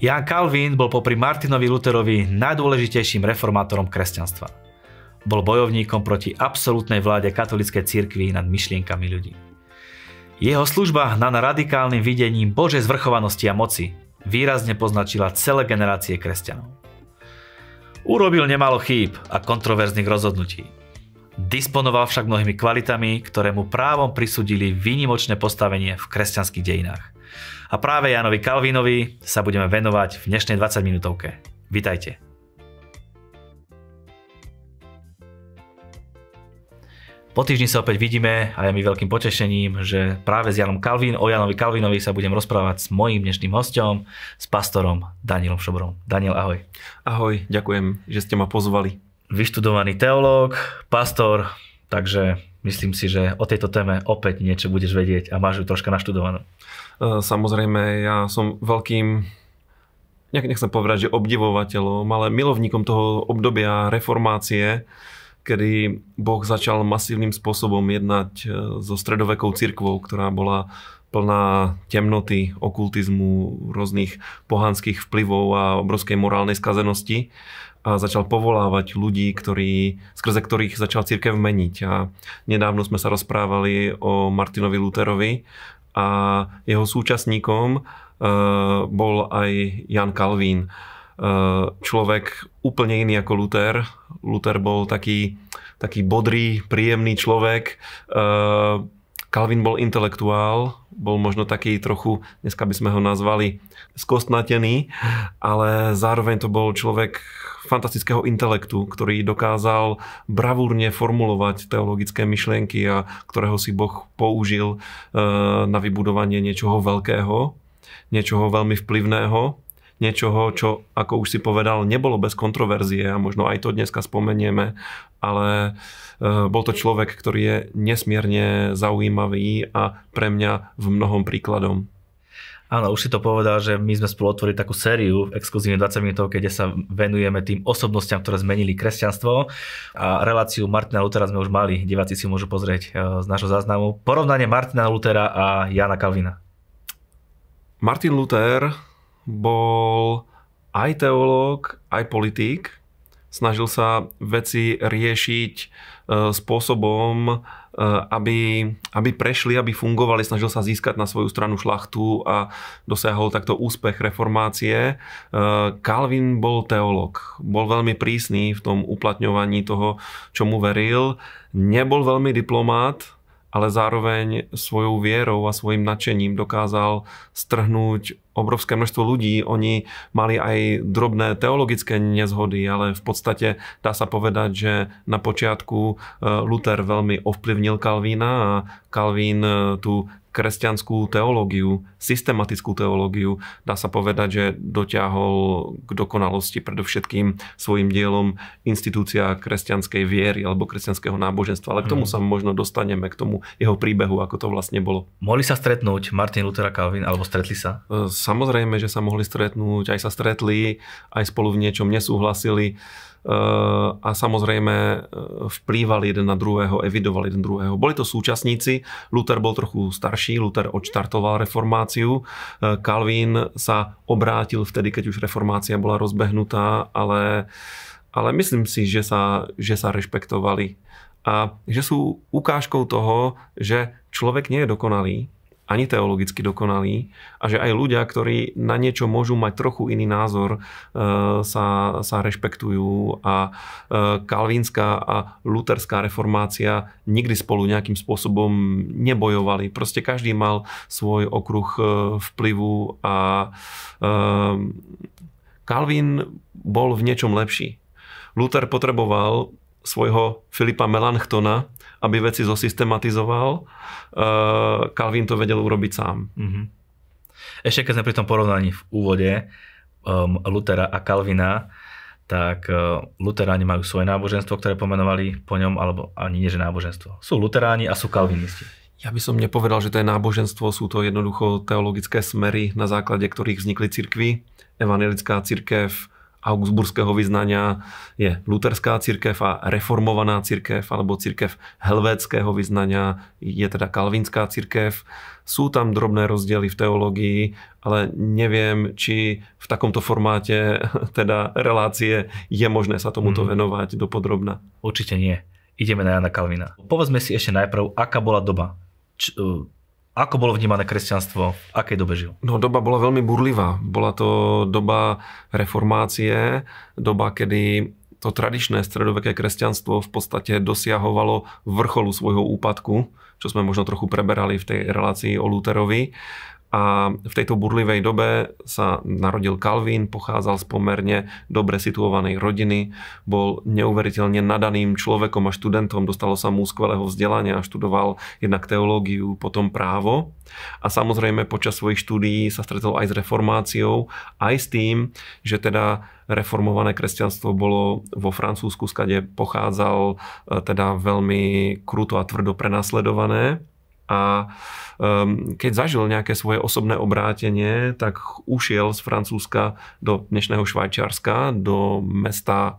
Jan Calvin bol popri Martinovi Lutherovi najdôležitejším reformátorom kresťanstva. Bol bojovníkom proti absolútnej vláde katolíckej cirkvi nad myšlienkami ľudí. Jeho služba na radikálnym videním Božej zvrchovanosti a moci výrazne poznačila celé generácie kresťanov. Urobil nemalo chýb a kontroverzných rozhodnutí, Disponoval však mnohými kvalitami, ktoré mu právom prisudili výnimočné postavenie v kresťanských dejinách. A práve Janovi Kalvinovi sa budeme venovať v dnešnej 20 minútovke. Vitajte. Po týždni sa opäť vidíme a je mi veľkým potešením, že práve s Janom Kalvin, o Janovi Kalvinovi sa budem rozprávať s mojím dnešným hostom, s pastorom Danielom Šobrom. Daniel, ahoj. Ahoj, ďakujem, že ste ma pozvali vyštudovaný teológ, pastor, takže myslím si, že o tejto téme opäť niečo budeš vedieť a máš ju troška naštudovanú. E, samozrejme, ja som veľkým nechcem povedať, že obdivovateľom, ale milovníkom toho obdobia reformácie, kedy Boh začal masívnym spôsobom jednať e, so stredovekou cirkvou, ktorá bola plná temnoty, okultizmu, rôznych pohanských vplyvov a obrovskej morálnej skazenosti a začal povolávať ľudí, ktorí, skrze ktorých začal církev meniť. A nedávno sme sa rozprávali o Martinovi Luterovi a jeho súčasníkom e, bol aj Jan Kalvín. E, človek úplne iný ako Luther. Luther bol taký, taký bodrý, príjemný človek, e, Calvin bol intelektuál, bol možno taký trochu, dneska by sme ho nazvali, skostnatený, ale zároveň to bol človek fantastického intelektu, ktorý dokázal bravúrne formulovať teologické myšlienky a ktorého si Boh použil eh, na vybudovanie niečoho veľkého, niečoho veľmi vplyvného, niečoho, čo, ako už si povedal, nebolo bez kontroverzie a možno aj to dneska spomenieme ale e, bol to človek, ktorý je nesmierne zaujímavý a pre mňa v mnohom príkladom. Áno, už si to povedal, že my sme spolu otvorili takú sériu v exkluzívne 20 minútov, kde sa venujeme tým osobnostiam, ktoré zmenili kresťanstvo. A reláciu Martina Lutera sme už mali, diváci si môžu pozrieť e, z nášho záznamu. Porovnanie Martina Lutera a Jana Kalvina. Martin Luther bol aj teológ, aj politík, snažil sa veci riešiť e, spôsobom, e, aby, aby prešli, aby fungovali, snažil sa získať na svoju stranu šlachtu a dosiahol takto úspech reformácie. E, Calvin bol teológ, bol veľmi prísny v tom uplatňovaní toho, mu veril, nebol veľmi diplomát, ale zároveň svojou vierou a svojim nadšením dokázal strhnúť obrovské množstvo ľudí. Oni mali aj drobné teologické nezhody, ale v podstate dá sa povedať, že na počiatku e, Luther veľmi ovplyvnil Kalvína a Kalvín e, tú kresťanskú teológiu, systematickú teológiu, dá sa povedať, že dotiahol k dokonalosti predovšetkým svojim dielom institúcia kresťanskej viery alebo kresťanského náboženstva. Ale k tomu mhm. sa možno dostaneme, k tomu jeho príbehu, ako to vlastne bolo. Mohli sa stretnúť Martin Luther a Calvin, alebo stretli sa? S e, Samozrejme, že sa mohli stretnúť, aj sa stretli, aj spolu v niečom nesúhlasili e, a samozrejme e, vplývali jeden na druhého, evidovali jeden druhého. Boli to súčasníci, Luther bol trochu starší, Luther odštartoval reformáciu, e, Calvin sa obrátil vtedy, keď už reformácia bola rozbehnutá, ale, ale myslím si, že sa, že sa rešpektovali. A že sú ukážkou toho, že človek nie je dokonalý, ani teologicky dokonalý a že aj ľudia, ktorí na niečo môžu mať trochu iný názor, e, sa, sa rešpektujú a e, kalvínska a luterská reformácia nikdy spolu nejakým spôsobom nebojovali. Proste každý mal svoj okruh e, vplyvu a Kalvín bol v niečom lepší. Luther potreboval svojho Filipa Melanchtona, aby veci zosystematizoval. Eh, Calvin to vedel urobiť sám. Mm-hmm. Ešte keď sme pri tom porovnaní v úvode um, Lutera a Kalvina, tak uh, luteráni majú svoje náboženstvo, ktoré pomenovali po ňom, alebo ani nie, že náboženstvo. Sú luteráni a sú kalvinisti. Ja by som nepovedal, že to je náboženstvo, sú to jednoducho teologické smery, na základe ktorých vznikli cirkvy. Evangelická církev augsburského vyznania je luterská církev a reformovaná církev, alebo církev helvéckého vyznania je teda kalvinská církev. Sú tam drobné rozdiely v teológii, ale neviem, či v takomto formáte teda relácie je možné sa tomuto hmm. venovať dopodrobna. Určite nie. Ideme na Jana Kalvina. Povedzme si ešte najprv, aká bola doba, Č- ako bolo vnímané kresťanstvo? V akej dobe žil? No doba bola veľmi burlivá. Bola to doba reformácie, doba, kedy to tradičné stredoveké kresťanstvo v podstate dosiahovalo vrcholu svojho úpadku čo sme možno trochu preberali v tej relácii o Lutherovi. A v tejto burlivej dobe sa narodil Kalvín, pochádzal z pomerne dobre situovanej rodiny, bol neuveriteľne nadaným človekom a študentom, dostalo sa mu skvelého vzdelania, študoval jednak teológiu, potom právo. A samozrejme počas svojich štúdií sa stretol aj s reformáciou, aj s tým, že teda reformované kresťanstvo bolo vo Francúzsku, skade pochádzal e, teda veľmi kruto a tvrdo prenasledované vystudované a um, keď zažil nejaké svoje osobné obrátenie, tak ušiel z Francúzska do dnešného Švajčiarska, do mesta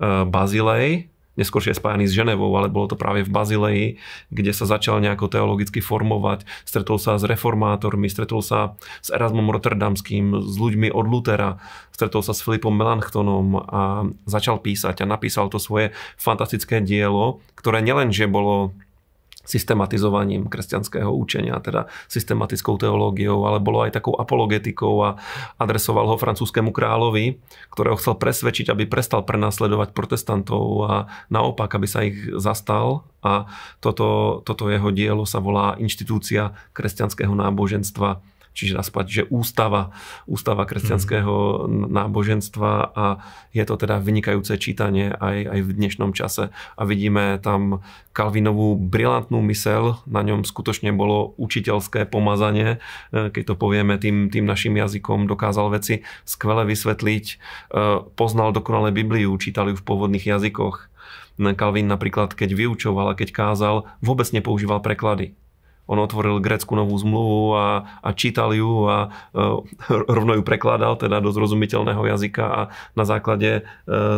uh, Bazilej, je spájaný s Ženevou, ale bolo to práve v Bazileji, kde sa začal nejako teologicky formovať, stretol sa s reformátormi, stretol sa s Erasmom Rotterdamským, s ľuďmi od Lutera, stretol sa s Filipom Melanchtonom a začal písať a napísal to svoje fantastické dielo, ktoré nielenže bolo systematizovaním kresťanského učenia, teda systematickou teológiou, ale bolo aj takou apologetikou a adresoval ho francúzskému kráľovi, ktorého chcel presvedčiť, aby prestal prenasledovať protestantov a naopak, aby sa ich zastal a toto, toto jeho dielo sa volá Inštitúcia kresťanského náboženstva čiže naspäť, že ústava, ústava kresťanského mhm. náboženstva a je to teda vynikajúce čítanie aj, aj v dnešnom čase. A vidíme tam Kalvinovú brilantnú mysel, na ňom skutočne bolo učiteľské pomazanie, e, keď to povieme tým, tým našim jazykom, dokázal veci skvele vysvetliť, e, poznal dokonale Bibliu, čítal ju v pôvodných jazykoch. Kalvin napríklad, keď vyučoval a keď kázal, vôbec nepoužíval preklady on otvoril greckú novú zmluvu a, a čítal ju a e, rovno ju prekladal teda do zrozumiteľného jazyka a na základe e,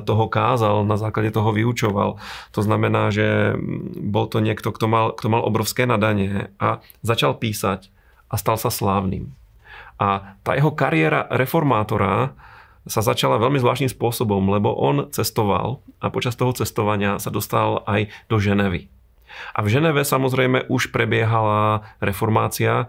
toho kázal, na základe toho vyučoval. To znamená, že mm, bol to niekto, kto mal, kto mal obrovské nadanie a začal písať a stal sa slávnym. A tá jeho kariéra reformátora sa začala veľmi zvláštnym spôsobom, lebo on cestoval a počas toho cestovania sa dostal aj do Ženevy. A v Ženeve samozrejme už prebiehala reformácia.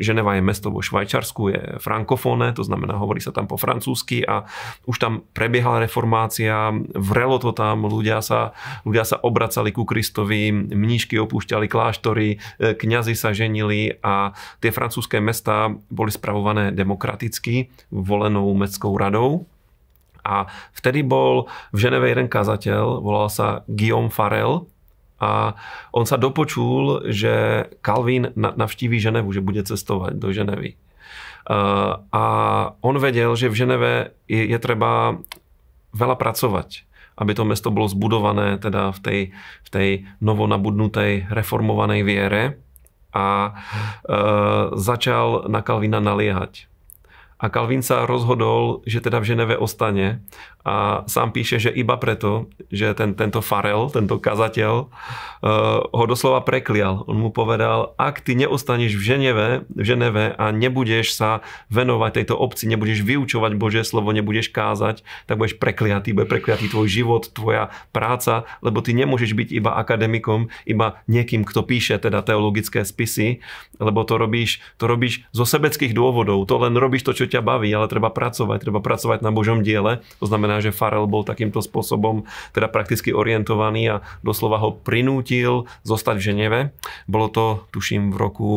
Ženeva je mesto vo Švajčarsku, je frankofóne, to znamená, hovorí sa tam po francúzsky a už tam prebiehala reformácia, vrelo to tam, ľudia sa, ľudia sa obracali ku Kristovi, mníšky opúšťali kláštory, e, kňazi sa ženili a tie francúzske mesta boli spravované demokraticky volenou mestskou radou. A vtedy bol v Ženeve jeden kazateľ, volal sa Guillaume Farel a on sa dopočul, že Calvin navštíví Ženevu, že bude cestovať do Ženevy. A on vedel, že v Ženeve je, je treba veľa pracovať, aby to mesto bolo zbudované teda v tej, v tej novonabudnutej reformovanej viere a e, začal na Kalvina naliehať. A Kalvín sa rozhodol, že teda v Ženeve ostane a sám píše, že iba preto, že ten, tento farel, tento kazateľ uh, ho doslova preklial. On mu povedal, ak ty neostaneš v Ženeve, v Ženeve a nebudeš sa venovať tejto obci, nebudeš vyučovať Božie slovo, nebudeš kázať, tak budeš prekliatý, bude prekliatý tvoj život, tvoja práca, lebo ty nemôžeš byť iba akademikom, iba niekým, kto píše teda teologické spisy, lebo to robíš, to robíš zo sebeckých dôvodov, to len robíš to, čo ťa baví, ale treba pracovať, treba pracovať na Božom diele. To znamená, že Farel bol takýmto spôsobom teda prakticky orientovaný a doslova ho prinútil zostať v Ženeve. Bolo to, tuším, v roku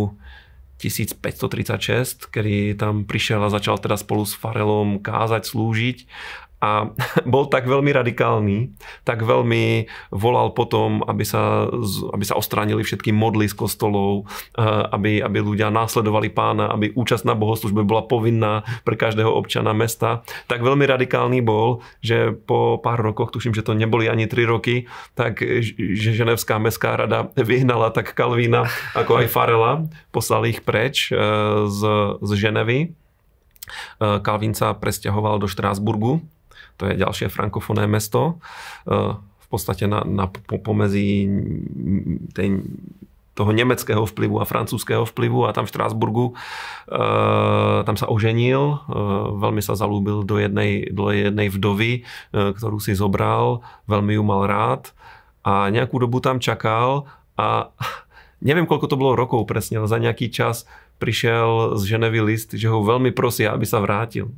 1536, kedy tam prišiel a začal teda spolu s Farelom kázať, slúžiť a bol tak veľmi radikálny, tak veľmi volal potom, aby sa, aby sa ostránili všetky modly z kostolov, eh, aby, aby ľudia následovali pána, aby účasť na bohoslužbe bola povinná pre každého občana mesta. Tak veľmi radikálny bol, že po pár rokoch, tuším, že to neboli ani tri roky, tak že Ženevská mestská rada vyhnala tak Kalvína ako aj Farela, poslali ich preč eh, z, z Ženevy. Eh, Kalvín sa presťahoval do Štrásburgu, to je ďalšie frankofoné mesto, e, v podstate na, na pomezí tej toho nemeckého vplyvu a francúzského vplyvu a tam v Štrásburgu e, tam sa oženil, e, veľmi sa zalúbil do jednej, do jednej vdovy, e, ktorú si zobral, veľmi ju mal rád a nejakú dobu tam čakal a neviem koľko to bolo rokov presne, ale za nejaký čas prišiel z Ženevy list, že ho veľmi prosia, aby sa vrátil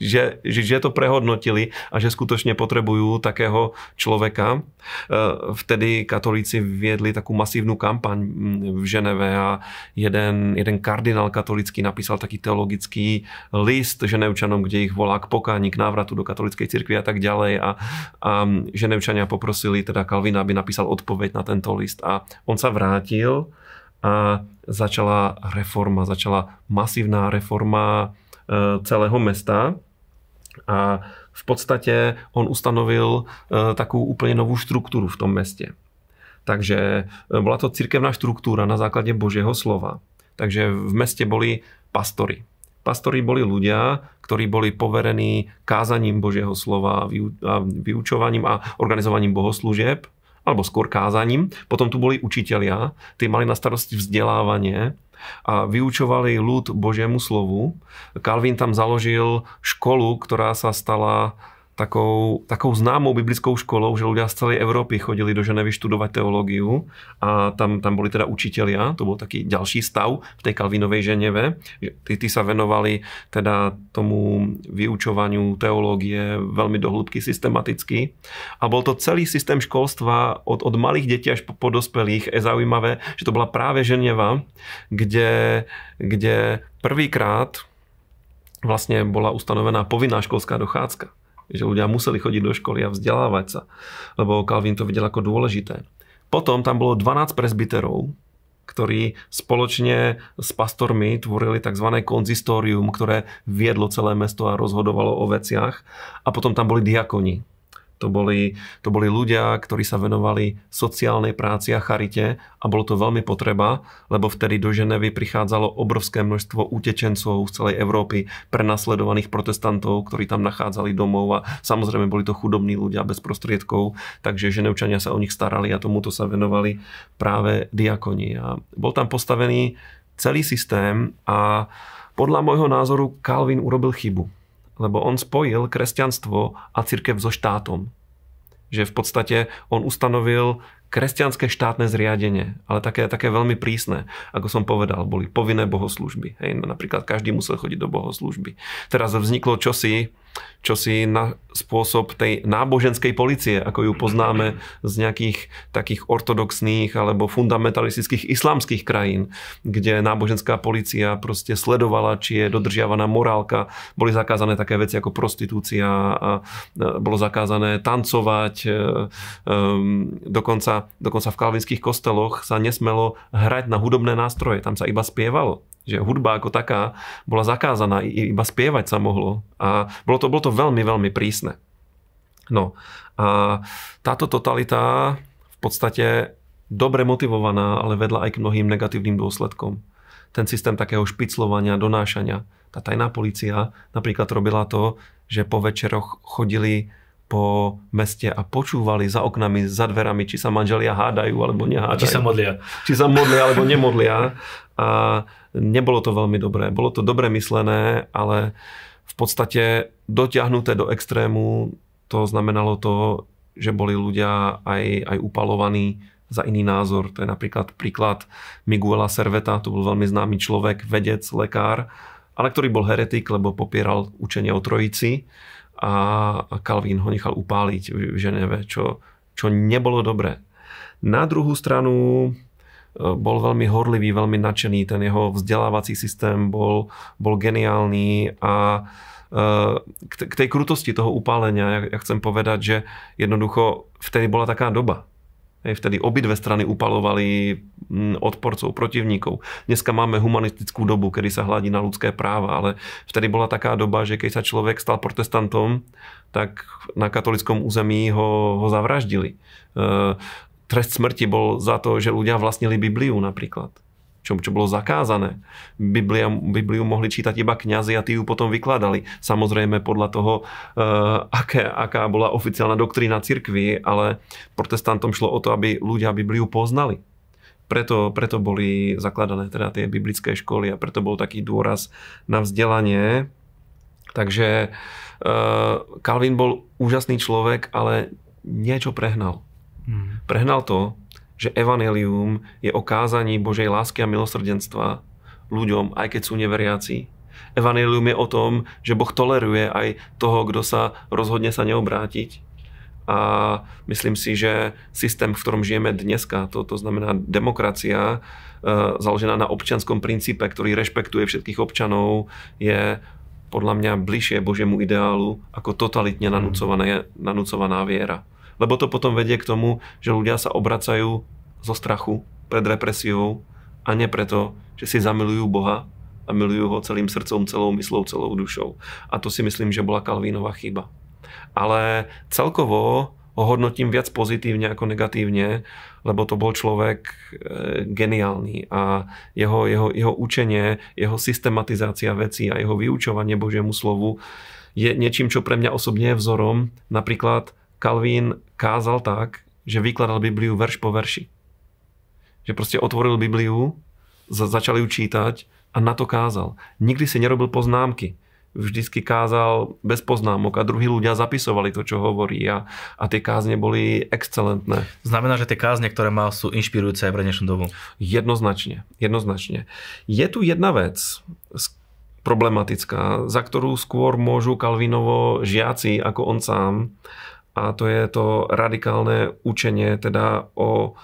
že, že, že to prehodnotili a že skutočne potrebujú takého človeka. E, vtedy katolíci viedli takú masívnu kampaň v Ženeve a jeden, jeden kardinál katolický napísal taký teologický list Ženevčanom, kde ich volá k pokání, k návratu do katolíckej cirkvi a tak ďalej. A, a Ženevčania poprosili teda Kalvina, aby napísal odpoveď na tento list a on sa vrátil a začala reforma, začala masívna reforma Eh, celého mesta. A v podstatě on ustanovil eh, takovou úplně novou strukturu v tom městě. Takže eh, byla to církevná štruktúra na základě Božieho slova. Takže v meste boli pastory. Pastory boli ľudia, ktorí boli poverení kázaním Božieho slova a vyučovaním a organizovaním bohoslúžieb, alebo skôr kázaním. Potom tu boli učitelia, tí mali na starosti vzdelávanie a vyučovali ľud Božiemu slovu. Kalvin tam založil školu, ktorá sa stala takou, takou známou biblickou školou, že ľudia z celej Európy chodili do Ženevy študovať teológiu a tam, tam boli teda učitelia, to bol taký ďalší stav v tej Kalvinovej Ženeve. Tí, tí sa venovali teda tomu vyučovaniu teológie veľmi dohlubky systematicky a bol to celý systém školstva od, od malých detí až po, po dospelých. Je zaujímavé, že to bola práve Ženeva, kde, kde prvýkrát vlastne bola ustanovená povinná školská dochádzka že ľudia museli chodiť do školy a vzdelávať sa, lebo Calvin to videl ako dôležité. Potom tam bolo 12 presbyterov, ktorí spoločne s pastormi tvorili tzv. konzistórium, ktoré viedlo celé mesto a rozhodovalo o veciach. A potom tam boli diakoni, to boli, to boli ľudia, ktorí sa venovali sociálnej práci a charite a bolo to veľmi potreba, lebo vtedy do Ženevy prichádzalo obrovské množstvo utečencov z celej Európy, prenasledovaných protestantov, ktorí tam nachádzali domov a samozrejme boli to chudobní ľudia bez prostriedkov, takže Ženevčania sa o nich starali a tomuto sa venovali práve diakoni. A bol tam postavený celý systém a podľa môjho názoru Calvin urobil chybu lebo on spojil kresťanstvo a církev so štátom. Že v podstate on ustanovil kresťanské štátne zriadenie, ale také, také veľmi prísne. Ako som povedal, boli povinné bohoslužby. Hej, no napríklad každý musel chodiť do bohoslužby. Teraz vzniklo čosi, čo si na spôsob tej náboženskej policie, ako ju poznáme z nejakých takých ortodoxných alebo fundamentalistických islamských krajín, kde náboženská policia proste sledovala, či je dodržiavaná morálka. Boli zakázané také veci ako prostitúcia, a bolo zakázané tancovať, e, dokonca, dokonca v kalvinských kosteloch sa nesmelo hrať na hudobné nástroje, tam sa iba spievalo že hudba ako taká bola zakázaná, iba spievať sa mohlo. A bolo to, bolo to veľmi, veľmi prísne. No a táto totalita v podstate dobre motivovaná, ale vedla aj k mnohým negatívnym dôsledkom. Ten systém takého špiclovania, donášania. Tá tajná policia napríklad robila to, že po večeroch chodili po meste a počúvali za oknami, za dverami, či sa manželia hádajú alebo nehádajú. Či sa modlia. Či sa modlia alebo nemodlia. A nebolo to veľmi dobré. Bolo to dobre myslené, ale v podstate dotiahnuté do extrému to znamenalo to, že boli ľudia aj, aj upalovaní za iný názor. To je napríklad príklad Miguela Serveta, to bol veľmi známy človek, vedec, lekár, ale ktorý bol heretik, lebo popieral učenie o trojici a Calvin ho nechal upáliť v Ženeve, čo, čo nebolo dobré. Na druhú stranu e, bol veľmi horlivý, veľmi nadšený, ten jeho vzdelávací systém bol, bol geniálny a e, k tej krutosti toho upálenia, ja chcem povedať, že jednoducho vtedy bola taká doba. Vtedy obidve strany upalovali mm, odporcov, protivníkov. Dneska máme humanistickú dobu, kedy sa hladí na ľudské práva, ale vtedy bola taká doba, že keď sa človek stal protestantom, tak na katolickom území ho, ho zavraždili. E, trest smrti bol za to, že ľudia vlastnili Bibliu napríklad čo, čo bolo zakázané. Biblia, Bibliu mohli čítať iba kňazi a tí ju potom vykladali. Samozrejme podľa toho, e, aké, aká bola oficiálna doktrína cirkvi, ale protestantom šlo o to, aby ľudia Bibliu poznali. Preto, preto boli zakladané teda tie biblické školy a preto bol taký dôraz na vzdelanie. Takže uh, Calvin bol úžasný človek, ale niečo prehnal. Hmm. Prehnal to, že evanelium je o kázaní Božej lásky a milosrdenstva ľuďom, aj keď sú neveriaci. Evanelium je o tom, že Boh toleruje aj toho, kto sa rozhodne sa neobrátiť. A myslím si, že systém, v ktorom žijeme dneska, to, to znamená demokracia, e, založená na občianskom princípe, ktorý rešpektuje všetkých občanov, je podľa mňa bližšie Božiemu ideálu ako totalitne mhm. nanúcovaná, nanúcovaná viera lebo to potom vedie k tomu, že ľudia sa obracajú zo strachu pred represiou a nie preto, že si zamilujú Boha a milujú ho celým srdcom, celou myslou, celou dušou. A to si myslím, že bola Kalvínova chyba. Ale celkovo ho hodnotím viac pozitívne ako negatívne, lebo to bol človek e, geniálny a jeho, jeho, jeho učenie, jeho systematizácia vecí a jeho vyučovanie Božiemu slovu je niečím, čo pre mňa osobne je vzorom. Napríklad Kalvín kázal tak, že vykladal Bibliu verš po verši. Že proste otvoril Bibliu, začal ju čítať a na to kázal. Nikdy si nerobil poznámky. Vždycky kázal bez poznámok a druhí ľudia zapisovali to, čo hovorí a, a tie kázne boli excelentné. Znamená, že tie kázne, ktoré mal, sú inšpirujúce aj pre dnešnú dobu? Jednoznačne, jednoznačne. Je tu jedna vec, problematická, za ktorú skôr môžu Kalvinovo žiaci, ako on sám, a to je to radikálne učenie teda o,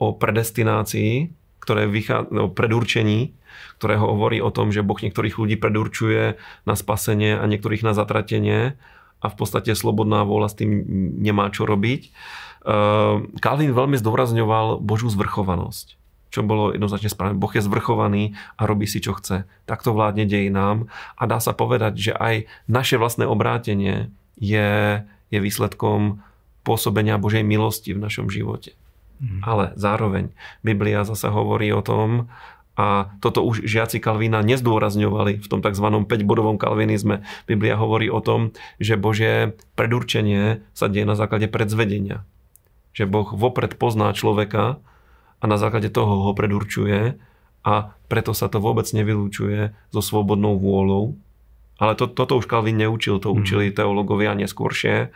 o predestinácii, ktoré vychádza, no, predurčení, ktoré hovorí o tom, že Boh niektorých ľudí predurčuje na spasenie a niektorých na zatratenie a v podstate slobodná vôľa s tým nemá čo robiť. Kalvin ehm, veľmi zdôrazňoval Božú zvrchovanosť čo bolo jednoznačne správne. Boh je zvrchovaný a robí si, čo chce. Tak to vládne dejinám nám a dá sa povedať, že aj naše vlastné obrátenie je, je výsledkom pôsobenia Božej milosti v našom živote. Mm. Ale zároveň Biblia zase hovorí o tom, a toto už žiaci Kalvína nezdôrazňovali v tom tzv. 5-bodovom kalvinizme. Biblia hovorí o tom, že Božie predurčenie sa deje na základe predzvedenia. Že Boh vopred pozná človeka a na základe toho ho predurčuje a preto sa to vôbec nevylúčuje so svobodnou vôľou, ale to, toto už Kalvin neučil, to mhm. učili teológovia neskôršie.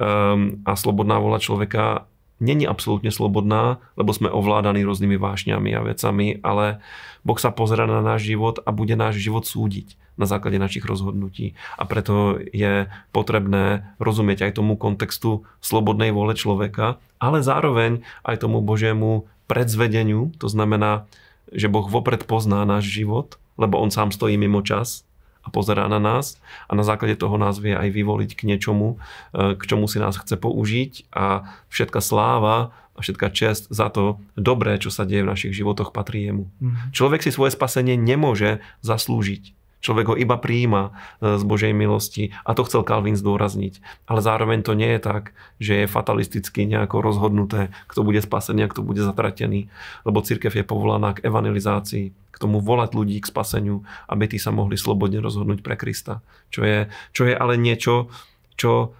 Um, a slobodná vola človeka není absolútne slobodná, lebo sme ovládaní rôznymi vášňami a vecami, ale Boh sa pozera na náš život a bude náš život súdiť na základe našich rozhodnutí. A preto je potrebné rozumieť aj tomu kontextu slobodnej vole človeka, ale zároveň aj tomu Božiemu predzvedeniu, to znamená, že Boh vopred pozná náš život, lebo on sám stojí mimo čas a pozerá na nás a na základe toho nás vie aj vyvoliť k niečomu, e, k čomu si nás chce použiť a všetka sláva a všetka čest za to dobré, čo sa deje v našich životoch, patrí jemu. Mm-hmm. Človek si svoje spasenie nemôže zaslúžiť. Človek ho iba prijíma e, z Božej milosti a to chcel Calvin zdôrazniť. Ale zároveň to nie je tak, že je fatalisticky nejako rozhodnuté, kto bude spasený a kto bude zatratený. Lebo církev je povolaná k evangelizácii, k tomu volať ľudí k spaseniu, aby tí sa mohli slobodne rozhodnúť pre Krista. Čo je, čo je ale niečo, čo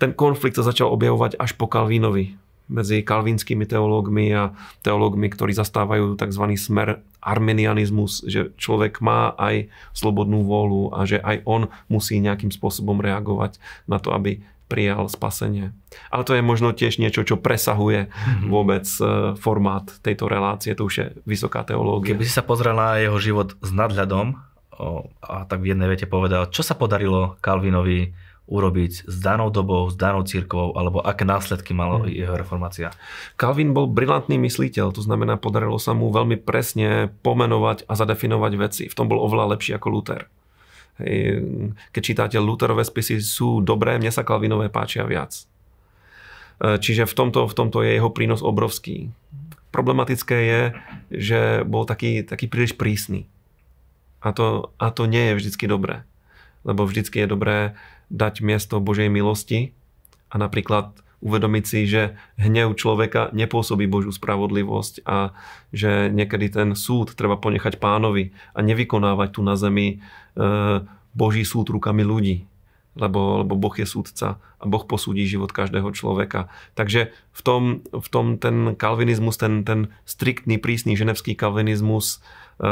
ten konflikt sa začal objavovať až po Kalvínovi medzi kalvínskymi teológmi a teológmi, ktorí zastávajú tzv. smer armenianizmus, že človek má aj slobodnú vôľu a že aj on musí nejakým spôsobom reagovať na to, aby prijal spasenie. Ale to je možno tiež niečo, čo presahuje mhm. vôbec e, formát tejto relácie, to už je vysoká teológia. Keby si sa pozrel na jeho život s nadhľadom a tak v jednej vete povedal, čo sa podarilo Kalvinovi urobiť s danou dobou, s danou církvou, alebo aké následky mala mm. jeho reformácia. Calvin bol brilantný mysliteľ, to znamená, podarilo sa mu veľmi presne pomenovať a zadefinovať veci. V tom bol oveľa lepší ako Luther. Hej. Keď čítate Lutherové spisy, sú dobré, mne sa Calvinové páčia viac. E, čiže v tomto, v tomto je jeho prínos obrovský. Problematické je, že bol taký, taký príliš prísny. A to, a to nie je vždycky dobré lebo vždycky je dobré dať miesto Božej milosti a napríklad uvedomiť si, že hnev človeka nepôsobí Božú spravodlivosť a že niekedy ten súd treba ponechať pánovi a nevykonávať tu na zemi eh, Boží súd rukami ľudí lebo, lebo Boh je súdca a Boh posúdí život každého človeka. Takže v tom, v tom ten kalvinizmus, ten, ten striktný, prísný ženevský kalvinizmus e,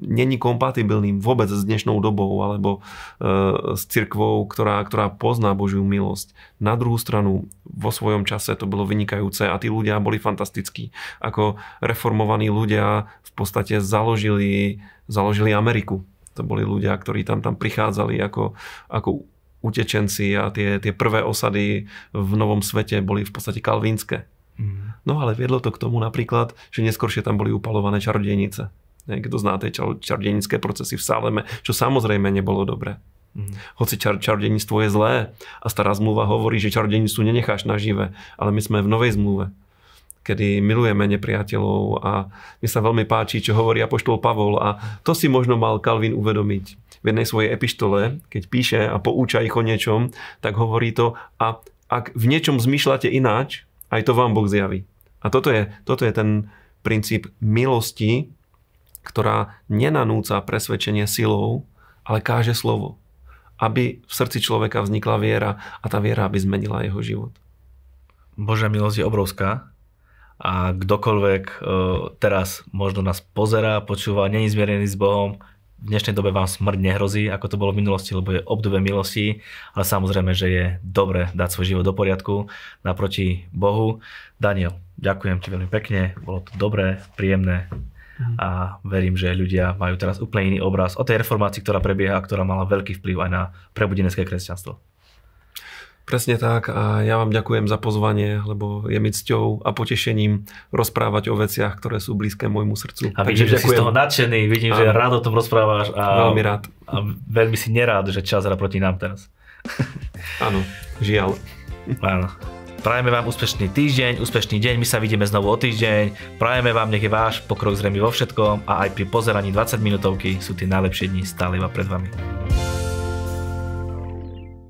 není kompatibilný vôbec s dnešnou dobou alebo e, s cirkvou, ktorá, ktorá pozná Božiu milosť. Na druhú stranu, vo svojom čase to bolo vynikajúce a tí ľudia boli fantastickí. Ako reformovaní ľudia v podstate založili, založili Ameriku. To boli ľudia, ktorí tam, tam prichádzali ako, ako utečenci a tie, tie prvé osady v Novom svete boli v podstate kalvínske. Mm. No ale viedlo to k tomu napríklad, že neskôršie tam boli upalované čarodejnice. Kto zná tie čarodejnické procesy v Saleme, čo samozrejme nebolo dobré. Mm. Hoci čar, čarodejníctvo je zlé a stará zmluva hovorí, že čarodejníctvu nenecháš nažive, ale my sme v novej zmluve kedy milujeme nepriateľov a mi sa veľmi páči, čo hovorí apoštol Pavol a to si možno mal Kalvin uvedomiť. V jednej svojej epištole, keď píše a pouča ich o niečom, tak hovorí to a ak v niečom zmyšľate ináč, aj to vám Boh zjaví. A toto je, toto je ten princíp milosti, ktorá nenanúca presvedčenie silou, ale káže slovo aby v srdci človeka vznikla viera a tá viera, aby zmenila jeho život. Božia milosť je obrovská a kdokoľvek e, teraz možno nás pozerá, počúva, není zmierený s Bohom, v dnešnej dobe vám smrť nehrozí, ako to bolo v minulosti, lebo je obdobie milosti, ale samozrejme, že je dobre dať svoj život do poriadku naproti Bohu. Daniel, ďakujem ti veľmi pekne, bolo to dobré, príjemné mhm. a verím, že ľudia majú teraz úplne iný obraz o tej reformácii, ktorá prebieha a ktorá mala veľký vplyv aj na prebudenecké kresťanstvo. Presne tak a ja vám ďakujem za pozvanie, lebo je mi cťou a potešením rozprávať o veciach, ktoré sú blízke môjmu srdcu. A vidím, Takže že ďakujem. si z toho nadšený, vidím, a... že rád o tom rozprávaš. A... Veľmi rád. A veľmi si nerád, že čas hra proti nám teraz. Áno, žiaľ. Áno. Prajeme vám úspešný týždeň, úspešný deň, my sa vidíme znovu o týždeň. Prajeme vám, nech je váš pokrok zrejme vo všetkom a aj pri pozeraní 20 minútovky sú tie najlepšie dni stále iba pred vami.